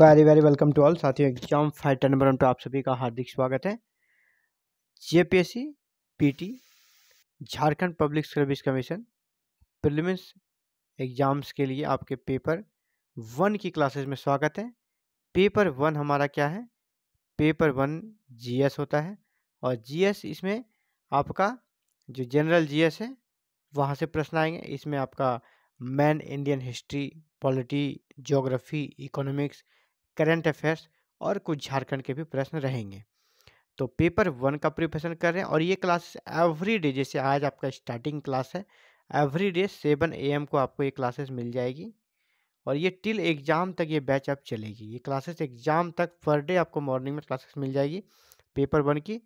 very very welcome to all साथियों exam fighter number one पे आप सभी का हार्दिक स्वागत है J P Jharkhand public service commission prelims exams के लिए आपके पेपर वन की क्लासेस में स्वागत है पेपर वन हमारा क्या है पेपर वन जीएस होता है और जीएस इसमें आपका जो जनरल जीएस है वहाँ से प्रश्न आएंगे इसमें आपका main Indian history polity geography economics current affairs और कुछ झारखंड के भी प्रश्न रहेंगे तो पेपर वन का प्रिपरेशन कर रहे हैं और ये क्लास एवरी डे जैसे आज आपका स्टार्टिंग क्लास है एवरी डे सेवन ए को आपको ये क्लासेस मिल जाएगी और ये टिल एग्ज़ाम तक ये बैच अप चलेगी ये क्लासेस एग्ज़ाम तक पर डे आपको मॉर्निंग में क्लासेस मिल जाएगी पेपर वन की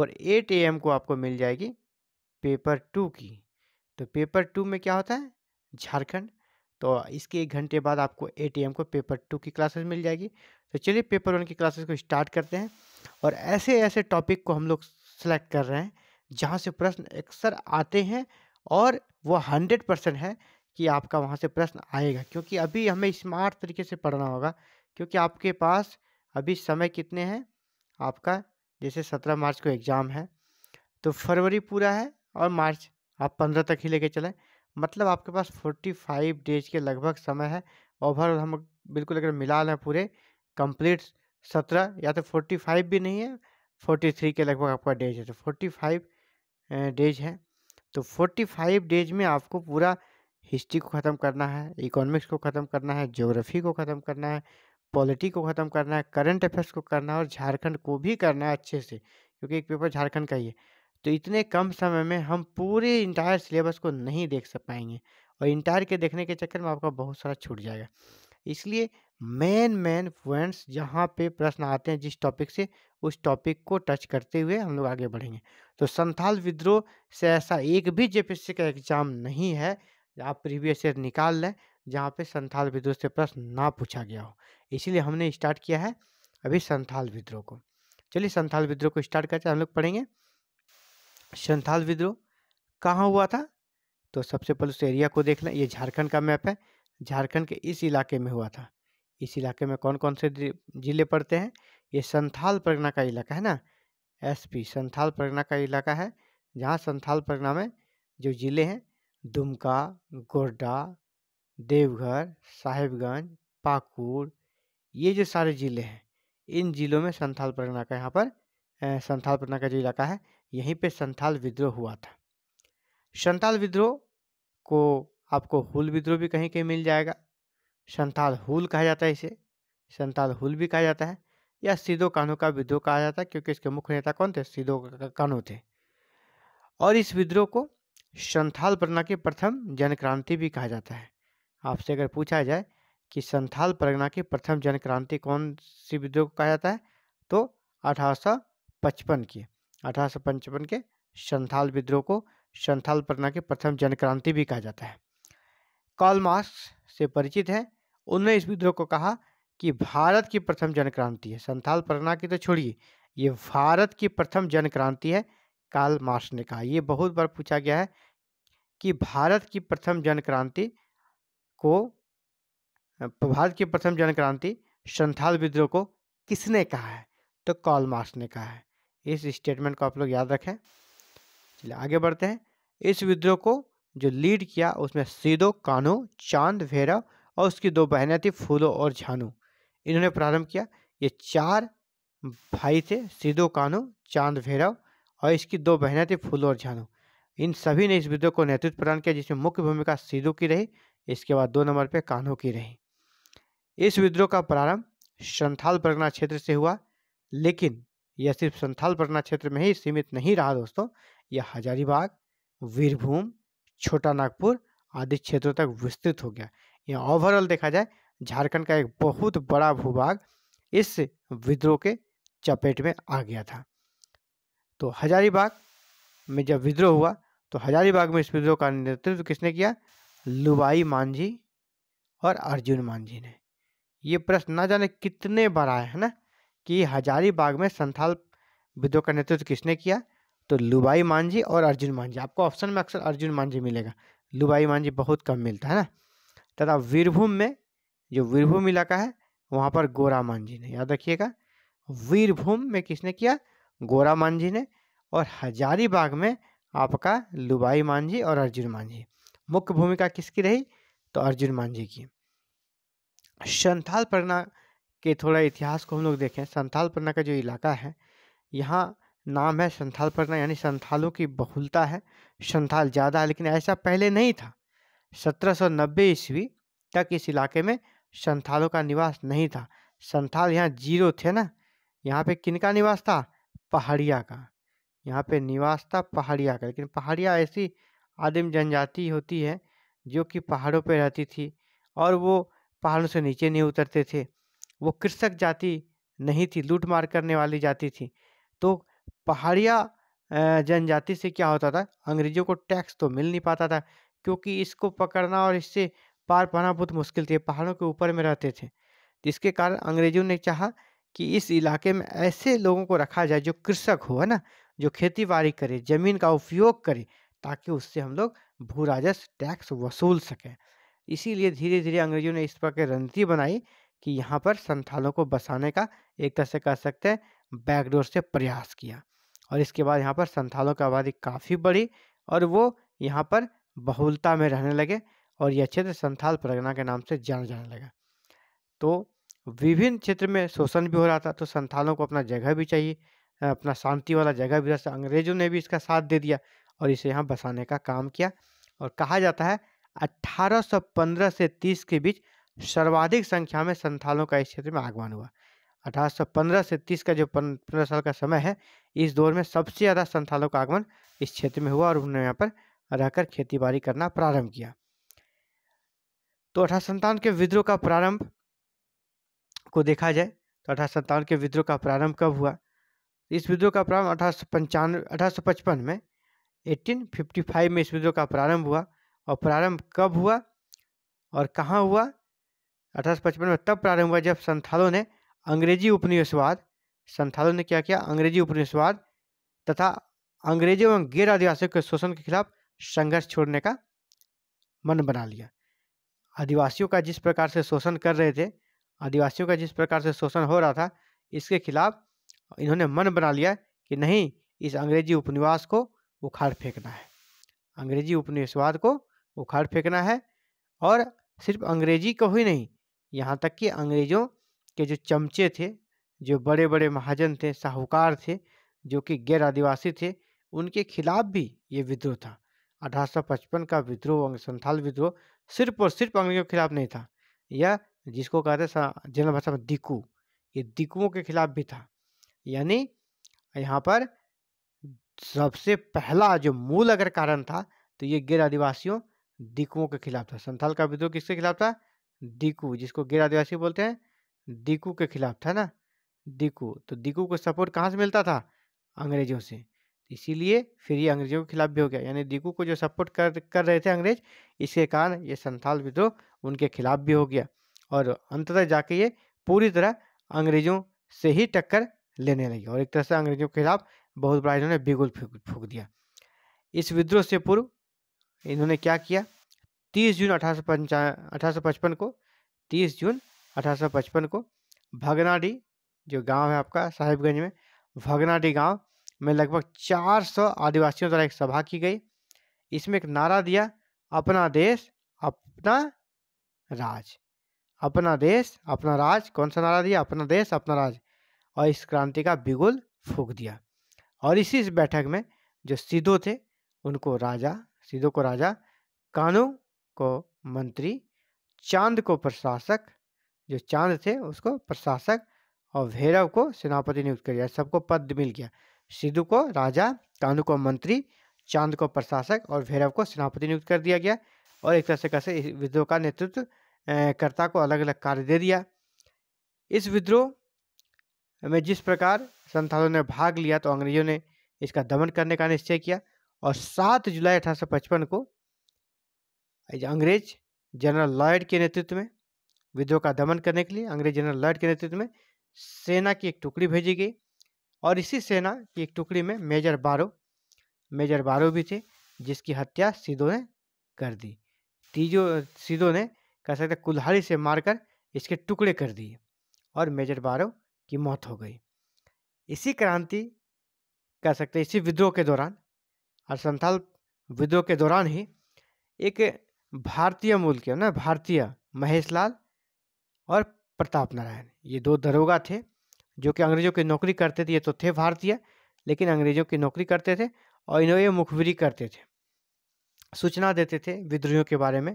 और एट ए को आपको मिल जाएगी पेपर टू की तो पेपर टू में क्या होता है झारखंड तो इसके एक घंटे बाद आपको ए को पेपर टू की क्लासेस मिल जाएगी तो चलिए पेपर वन की क्लासेस को स्टार्ट करते हैं और ऐसे ऐसे टॉपिक को हम लोग सेलेक्ट कर रहे हैं जहाँ से प्रश्न अक्सर आते हैं और वो हंड्रेड परसेंट है कि आपका वहाँ से प्रश्न आएगा क्योंकि अभी हमें स्मार्ट तरीके से पढ़ना होगा क्योंकि आपके पास अभी समय कितने हैं आपका जैसे सत्रह मार्च को एग्ज़ाम है तो फरवरी पूरा है और मार्च आप पंद्रह तक ही लेके चलें मतलब आपके पास फोर्टी फाइव डेज के लगभग समय है ओवरऑल हम बिल्कुल अगर मिला लें पूरे कंप्लीट सत्रह या तो फोर्टी फाइव भी नहीं है फोर्टी थ्री के लगभग आपका डेज है तो फोर्टी फाइव डेज है तो फोर्टी फाइव डेज में आपको पूरा हिस्ट्री को ख़त्म करना है इकोनॉमिक्स को ख़त्म करना है ज्योग्राफी को ख़त्म करना है पॉलिटी को ख़त्म करना है करंट अफेयर्स को करना है और झारखंड को भी करना है अच्छे से क्योंकि एक पेपर झारखंड का ही है तो इतने कम समय में हम पूरे इंटायर सिलेबस को नहीं देख सक पाएंगे और इंटायर के देखने के चक्कर में आपका बहुत सारा छूट जाएगा इसलिए मेन मेन पॉइंट्स जहाँ पे प्रश्न आते हैं जिस टॉपिक से उस टॉपिक को टच करते हुए हम लोग आगे बढ़ेंगे तो संथाल विद्रोह से ऐसा एक भी जे का एग्जाम नहीं है आप प्रीवियस ईयर निकाल लें जहाँ पे संथाल विद्रोह से प्रश्न ना पूछा गया हो इसीलिए हमने स्टार्ट किया है अभी संथाल विद्रोह को चलिए संथाल विद्रोह को स्टार्ट करते हम लोग पढ़ेंगे संथाल विद्रोह कहाँ हुआ था तो सबसे पहले उस एरिया को देख लें ये झारखंड का मैप है झारखंड के इस इलाके में हुआ था इस इलाके में कौन कौन से जिले पड़ते हैं ये संथाल परगना का इलाका है ना एसपी संथाल परगना का इलाका है जहाँ संथाल परगना में जो ज़िले हैं दुमका गोड्डा देवघर साहिबगंज पाकुड़ ये जो सारे ज़िले हैं इन ज़िलों में संथाल परगना का यहाँ पर संथाल परगना का जो इलाका है यहीं पे संथाल विद्रोह हुआ था संथाल विद्रोह को आपको हुल विद्रोह भी कहीं कहीं मिल जाएगा संथाल हुल कहा जाता है इसे संथाल हुल भी कहा जाता है या सीधो कानू का विद्रोह कहा जाता है क्योंकि इसके मुख्य नेता कौन थे सीधो कानू थे और इस विद्रोह को संथाल परगना की प्रथम जनक्रांति भी कहा जाता है आपसे अगर पूछा जाए कि संथाल परगना की प्रथम जनक्रांति कौन सी विद्रोह को कहा जाता है तो अठारह की अठारह के संथाल विद्रोह को संथाल परना के प्रथम जनक्रांति भी कहा जाता है कॉल मार्क्स से परिचित हैं उन्होंने इस विद्रोह को कहा कि भारत की प्रथम जनक्रांति है संथाल परना की तो छोड़िए ये भारत की प्रथम जनक्रांति है कॉल मार्क्स ने कहा ये बहुत बार पूछा गया है कि भारत की प्रथम जनक्रांति को भारत की प्रथम जनक्रांति संथाल विद्रोह को किसने कहा है तो कॉल मार्क्स ने कहा है इस स्टेटमेंट को आप लोग याद रखें चलिए आगे बढ़ते हैं इस विद्रोह को जो लीड किया उसमें सीधो कानो चांद भैरव और उसकी दो बहनें थी फूलो और झानू इन्होंने प्रारंभ किया ये चार भाई थे सीधो कान्हो चांद भैरव और इसकी दो बहनें थी फूलो और झानू इन सभी ने इस विद्रोह को नेतृत्व प्रदान किया जिसमें मुख्य भूमिका सीधो की रही इसके बाद दो नंबर पे कान्हो की रही इस विद्रोह का प्रारंभ संथाल परगना क्षेत्र से हुआ लेकिन यह सिर्फ संथाल परगना क्षेत्र में ही सीमित नहीं रहा दोस्तों यह हजारीबाग वीरभूम छोटा नागपुर आदि क्षेत्रों तक विस्तृत हो गया यह ओवरऑल देखा जाए झारखंड का एक बहुत बड़ा भूभाग इस विद्रोह के चपेट में आ गया था तो हजारीबाग में जब विद्रोह हुआ तो हजारीबाग में इस विद्रोह का नेतृत्व किसने किया लुबाई मांझी और अर्जुन मांझी ने ये प्रश्न ना जाने कितने बार आए है ना कि हजारीबाग में संथाल विद्रोह का नेतृत्व किसने किया तो लुबाई मांझी और अर्जुन मांझी आपको ऑप्शन में अक्सर अर्जुन मांझी मिलेगा लुबाई मांझी बहुत कम मिलता है ना तथा वीरभूम में जो वीरभूम इलाका है वहाँ पर गोरा मांझी ने याद रखिएगा वीरभूम में किसने किया गोरा मांझी ने और हजारीबाग में आपका लुबाई मांझी और अर्जुन मांझी मुख्य भूमिका किसकी रही तो अर्जुन मांझी की संथाल परगना के थोड़ा इतिहास को हम लोग देखें संथाल परना का जो इलाका है यहाँ नाम है संथाल परना यानी संथालों की बहुलता है संथाल ज़्यादा लेकिन ऐसा पहले नहीं था सत्रह सौ नब्बे ईस्वी तक इस इलाके में संथालों का निवास नहीं था संथाल यहाँ जीरो थे ना यहाँ पे किन का निवास था पहाड़िया का यहाँ पे निवास था पहाड़िया का लेकिन पहाड़िया ऐसी आदिम जनजाति होती है जो कि पहाड़ों पे रहती थी और वो पहाड़ों से नीचे नहीं उतरते थे वो कृषक जाति नहीं थी लूट मार करने वाली जाति थी तो पहाड़िया जनजाति से क्या होता था अंग्रेजों को टैक्स तो मिल नहीं पाता था क्योंकि इसको पकड़ना और इससे पार पाना बहुत मुश्किल थी पहाड़ों के ऊपर में रहते थे जिसके कारण अंग्रेजों ने चाहा कि इस इलाके में ऐसे लोगों को रखा जाए जो कृषक हो है ना जो खेती बाड़ी करे ज़मीन का उपयोग करे ताकि उससे हम लोग भू राजस्व टैक्स वसूल सकें इसीलिए धीरे धीरे अंग्रेजों ने इस प्रकार रणनीति बनाई कि यहाँ पर संथालों को बसाने का एक तरह से कह सकते हैं बैकडोर से प्रयास किया और इसके बाद यहाँ पर संथालों की आबादी काफ़ी बढ़ी और वो यहाँ पर बहुलता में रहने लगे और यह क्षेत्र संथाल परगना के नाम से जाना जाने लगा तो विभिन्न क्षेत्र में शोषण भी हो रहा था तो संथालों को अपना जगह भी चाहिए अपना शांति वाला जगह भी रहा तो अंग्रेजों ने भी इसका साथ दे दिया और इसे यहाँ बसाने का काम किया और कहा जाता है 1815 से 30 के बीच सर्वाधिक संख्या में संथालों का इस क्षेत्र में आगमन हुआ 1815 से 30 का जो पंद्रह साल का समय है इस दौर में सबसे ज़्यादा संथालों का आगमन इस क्षेत्र में हुआ और उन्होंने यहाँ पर रहकर खेतीबाड़ी करना प्रारंभ किया तो अठारह के विद्रोह का प्रारंभ को देखा जाए तो अठारह के विद्रोह का प्रारंभ कब हुआ इस विद्रोह का प्रारंभ अठारह सौ पंचानवे पचपन में 1855 में इस विद्रोह का प्रारंभ हुआ और प्रारंभ कब हुआ और कहाँ हुआ अठारह में तब प्रारंभ हुआ जब संथालों ने अंग्रेजी उपनिवेशवाद संथालों ने क्या किया अंग्रेजी उपनिवेशवाद तथा अंग्रेजों एवं गैर आदिवासियों के शोषण के खिलाफ संघर्ष छोड़ने का मन बना लिया आदिवासियों का जिस प्रकार से शोषण कर रहे थे आदिवासियों का जिस प्रकार से शोषण हो रहा था इसके खिलाफ इन्होंने मन बना लिया कि नहीं इस अंग्रेजी उपनिवास को उखाड़ फेंकना है अंग्रेजी उपनिवेशवाद को उखाड़ फेंकना है और सिर्फ अंग्रेजी को ही नहीं यहाँ तक कि अंग्रेज़ों के जो चमचे थे जो बड़े बड़े महाजन थे साहूकार थे जो कि गैर आदिवासी थे उनके खिलाफ भी ये विद्रोह था 1855 का विद्रोह संथाल विद्रोह सिर्फ और सिर्फ अंग्रेजों के खिलाफ नहीं था यह जिसको कहते हैं जनरल भाषा में दिकू ये दिकुओं के खिलाफ भी था यानी यहाँ पर सबसे पहला जो मूल अगर कारण था तो ये गैर आदिवासियों दिकुओं के खिलाफ था संथाल का विद्रोह किसके खिलाफ था दीकू जिसको गिर आदिवासी बोलते हैं दीकू के खिलाफ था ना दीकू तो दीकू को सपोर्ट कहाँ से मिलता था अंग्रेजों से इसीलिए फिर ये अंग्रेजों के खिलाफ भी हो गया यानी दीकू को जो सपोर्ट कर कर रहे थे अंग्रेज इसके कारण ये संथाल विद्रोह उनके खिलाफ भी हो गया और अंततः जाके ये पूरी तरह अंग्रेजों से ही टक्कर लेने लगी और एक तरह से अंग्रेजों के खिलाफ बहुत बड़ा इन्होंने बिगुल फूक दिया इस विद्रोह से पूर्व इन्होंने क्या किया 30 जून अठारह सौ पचपन को 30 जून अठारह पचपन को भगनाडी जो गांव है आपका साहिबगंज में भगनाडी गांव में लगभग 400 आदिवासियों द्वारा एक सभा की गई इसमें एक नारा दिया अपना देश अपना राज अपना देश अपना राज कौन सा नारा दिया अपना देश अपना राज और इस क्रांति का बिगुल फूक दिया और इसी इस बैठक में जो सिद्धो थे उनको राजा सिद्धो को राजा कानू को मंत्री चांद को प्रशासक जो चांद थे उसको प्रशासक और भैरव को सेनापति नियुक्त कर दिया सबको पद मिल गया सिद्धू को राजा कानू को मंत्री चांद को प्रशासक और भैरव को सेनापति नियुक्त कर दिया गया और एक तरह से कैसे विद्रोह का नेतृत्व कर्ता को अलग अलग कार्य दे दिया इस विद्रोह में जिस प्रकार संथालों ने भाग लिया तो अंग्रेजों ने इसका दमन करने का निश्चय किया और सात जुलाई अठारह को अंग्रेज जनरल लॉयड के नेतृत्व में विद्रोह का दमन करने के लिए अंग्रेज जनरल लॉयड के नेतृत्व में सेना की एक टुकड़ी भेजी गई और इसी सेना की एक टुकड़ी में मेजर बारो मेजर बारो भी थे जिसकी हत्या सिद्धो ने कर दी तीजो सिद्धो ने कह सकते कुल्हाड़ी से मारकर इसके टुकड़े कर दिए और मेजर बारो की मौत हो गई इसी क्रांति कह सकते इसी विद्रोह के दौरान और संथाल विद्रोह के दौरान ही एक भारतीय मूल के ना भारतीय महेश लाल और प्रताप नारायण ये दो दरोगा थे जो कि अंग्रेजों की नौकरी करते थे ये तो थे भारतीय लेकिन अंग्रेजों की नौकरी करते थे और इन्होंने मुखबिरी करते थे सूचना देते थे विद्रोहियों के बारे में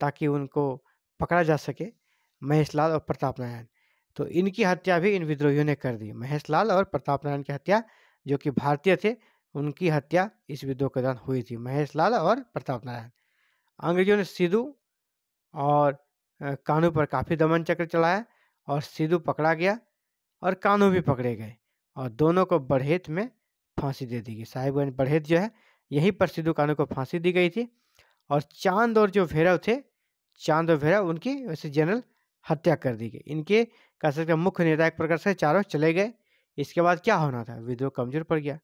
ताकि उनको पकड़ा जा सके महेश लाल और प्रताप नारायण तो इनकी हत्या भी इन विद्रोहियों ने कर दी महेश लाल और प्रताप नारायण की हत्या जो कि भारतीय थे उनकी हत्या इस विद्रोह के दौरान हुई थी महेश लाल और प्रताप नारायण अंग्रेजों ने सिद्धू और कानू पर काफ़ी दमन चक्र चलाया और सिद्धू पकड़ा गया और कानू भी पकड़े गए और दोनों को बढ़ेत में फांसी दे दी गई साहिबगंज बढ़ेत जो है यहीं पर सिद्धू कानू को फांसी दी गई थी और चांद और जो भैरव थे चांद और भैरव उनकी वैसे जनरल हत्या कर दी गई इनके कह सकते मुख्य नेता एक प्रकार से चारों चले गए इसके बाद क्या होना था विद्रोह कमजोर पड़ गया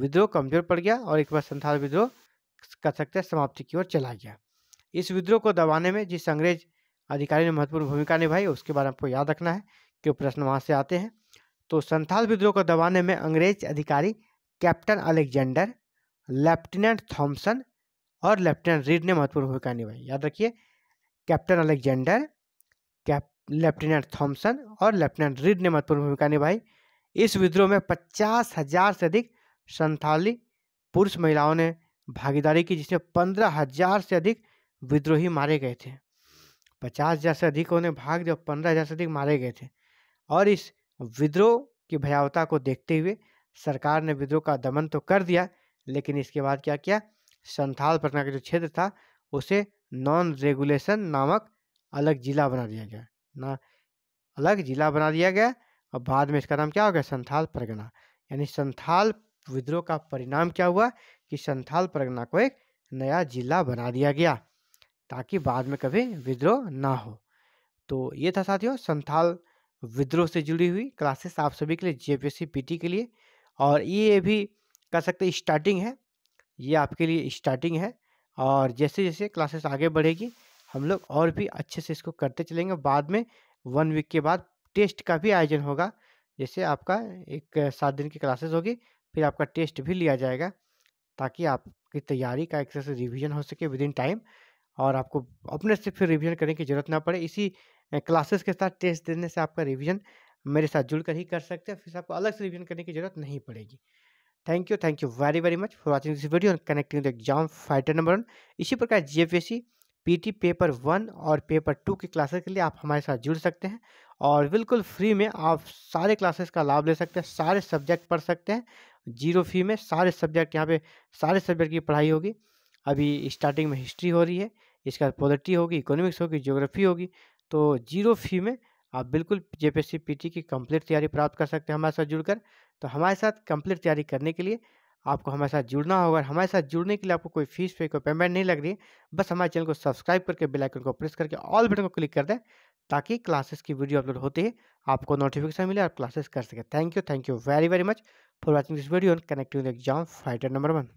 विद्रोह कमजोर पड़ गया और एक बार संथाल विद्रोह कर हैं समाप्ति की ओर चला गया इस विद्रोह को दबाने में जिस अंग्रेज अधिकारी ने महत्वपूर्ण भूमिका निभाई उसके बारे में आपको याद रखना है कि प्रश्न वहाँ से आते हैं तो संथाल विद्रोह को दबाने में अंग्रेज अधिकारी कैप्टन अलेक्जेंडर लेफ्टिनेंट थॉम्सन और लेफ्टिनेंट रीड ने महत्वपूर्ण भूमिका निभाई याद रखिए captain Alexander cap lieutenant Thomson और लेफ्टिनेंट रीड ने महत्वपूर्ण भूमिका निभाई इस विद्रोह में पचास हजार से अधिक संथाली पुरुष महिलाओं ने भागीदारी की जिसमें पंद्रह हजार से अधिक विद्रोही मारे गए थे पचास हजार से अधिकों ने भाग दिया पंद्रह हजार से अधिक मारे गए थे और इस विद्रोह की भयावता को देखते हुए सरकार ने विद्रोह का दमन तो कर दिया लेकिन इसके बाद क्या किया संथाल परगना का जो क्षेत्र था उसे नॉन रेगुलेशन नामक अलग जिला बना दिया गया ना अलग जिला बना दिया गया और बाद में इसका नाम क्या हो गया संथाल परगना यानी संथाल विद्रोह का परिणाम क्या हुआ कि संथाल परगना को एक नया जिला बना दिया गया ताकि बाद में कभी विद्रोह ना हो तो ये था साथियों संथाल विद्रोह से जुड़ी हुई क्लासेस आप सभी के लिए जेपीएससी पीटी के लिए और ये भी कह सकते स्टार्टिंग है ये आपके लिए स्टार्टिंग है और जैसे जैसे क्लासेस आगे बढ़ेगी हम लोग और भी अच्छे से इसको करते चलेंगे बाद में वन वीक के बाद टेस्ट का भी आयोजन होगा जैसे आपका एक सात दिन की क्लासेस होगी फिर आपका टेस्ट भी लिया जाएगा ताकि आपकी तैयारी का एक तरह से रिविज़न हो सके विद इन टाइम और आपको अपने से फिर रिविजन करने की ज़रूरत ना पड़े इसी क्लासेस के साथ टेस्ट देने से आपका रिविजन मेरे साथ जुड़ कर ही कर सकते हैं फिर आपको अलग से रिविजन करने की ज़रूरत नहीं पड़ेगी thank you thank you very very much for watching this video and connecting the exam fighter number one इसी प्रकार जी एफ पेपर वन और पेपर टू की क्लासेस के लिए आप हमारे साथ जुड़ सकते हैं और बिल्कुल फ्री में आप सारे क्लासेस का लाभ ले सकते हैं सारे सब्जेक्ट पढ़ सकते हैं जीरो फी में सारे सब्जेक्ट यहाँ पे सारे सब्जेक्ट की पढ़ाई होगी अभी स्टार्टिंग में हिस्ट्री हो रही है इसके बाद पॉलिटी होगी इकोनॉमिक्स होगी ज्योग्राफी होगी तो जीरो फी में आप बिल्कुल जे पी की कम्प्लीट तैयारी प्राप्त कर सकते हैं हमारे साथ जुड़कर तो हमारे साथ कंप्लीट तैयारी करने के लिए आपको हमारे साथ जुड़ना होगा हमारे साथ जुड़ने के लिए आपको कोई फीस पे कोई पेमेंट नहीं लग रही है बस हमारे चैनल को सब्सक्राइब करके बेल आइकन को प्रेस करके ऑल बटन को क्लिक कर दें ताकि क्लासेस की वीडियो अपलोड होते ही आपको नोटिफिकेशन मिले और क्लासेस कर सके thank you thank you very very much for watching this video and connecting exam fighter number one